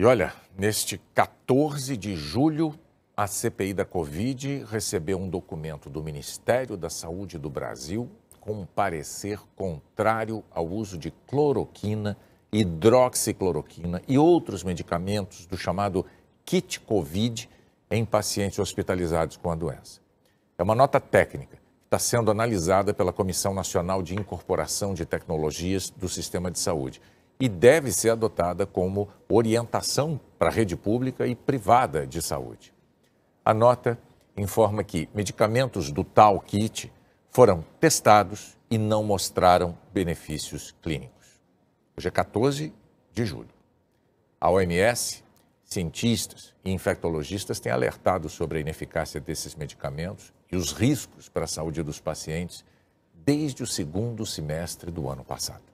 E olha, neste 14 de julho, a CPI da Covid recebeu um documento do Ministério da Saúde do Brasil com um parecer contrário ao uso de cloroquina, hidroxicloroquina e outros medicamentos do chamado kit Covid em pacientes hospitalizados com a doença. É uma nota técnica que está sendo analisada pela Comissão Nacional de Incorporação de Tecnologias do Sistema de Saúde e deve ser adotada como orientação para a rede pública e privada de saúde. A nota informa que medicamentos do tal kit foram testados e não mostraram benefícios clínicos. Hoje é 14 de julho. A OMS, cientistas e infectologistas têm alertado sobre a ineficácia desses medicamentos e os riscos para a saúde dos pacientes desde o segundo semestre do ano passado.